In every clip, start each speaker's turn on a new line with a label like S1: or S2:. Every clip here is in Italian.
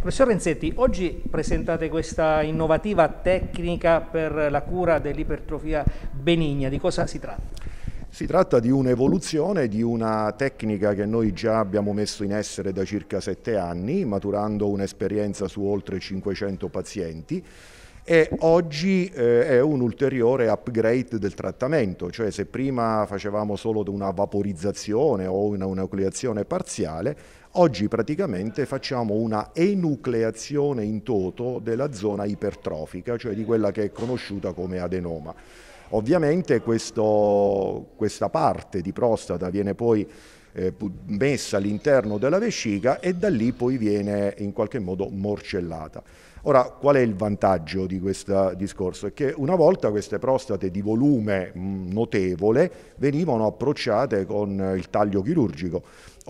S1: Professor Renzetti, oggi presentate questa innovativa tecnica per la cura dell'ipertrofia benigna, di cosa si tratta? Si tratta
S2: di un'evoluzione di una tecnica che noi già abbiamo messo in essere da circa sette anni, maturando un'esperienza su oltre 500 pazienti e oggi eh, è un ulteriore upgrade del trattamento, cioè se prima facevamo solo una vaporizzazione o una, un'oculiazione parziale, Oggi praticamente facciamo una enucleazione in toto della zona ipertrofica, cioè di quella che è conosciuta come adenoma. Ovviamente questo, questa parte di prostata viene poi eh, messa all'interno della vescica e da lì poi viene in qualche modo morcellata. Ora, qual è il vantaggio di questo discorso? È che una volta queste prostate di volume mm, notevole venivano approcciate con il taglio chirurgico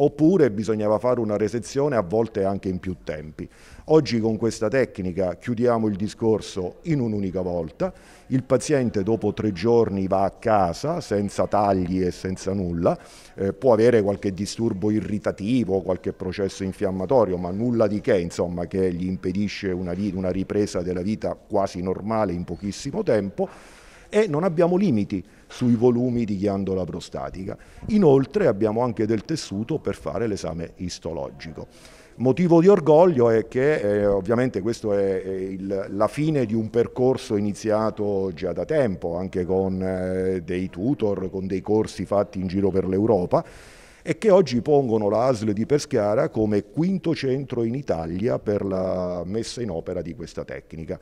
S2: oppure bisognava fare una resezione a volte anche in più tempi. Oggi con questa tecnica chiudiamo il discorso in un'unica volta, il paziente dopo tre giorni va a casa senza tagli e senza nulla, eh, può avere qualche disturbo irritativo, qualche processo infiammatorio, ma nulla di che, insomma, che gli impedisce una, una ripresa della vita quasi normale in pochissimo tempo e non abbiamo limiti sui volumi di ghiandola prostatica. Inoltre abbiamo anche del tessuto per fare l'esame istologico. Motivo di orgoglio è che eh, ovviamente questa è, è il, la fine di un percorso iniziato già da tempo, anche con eh, dei tutor, con dei corsi fatti in giro per l'Europa e che oggi pongono la ASL di Peschiara come quinto centro in Italia per la messa in opera di questa tecnica.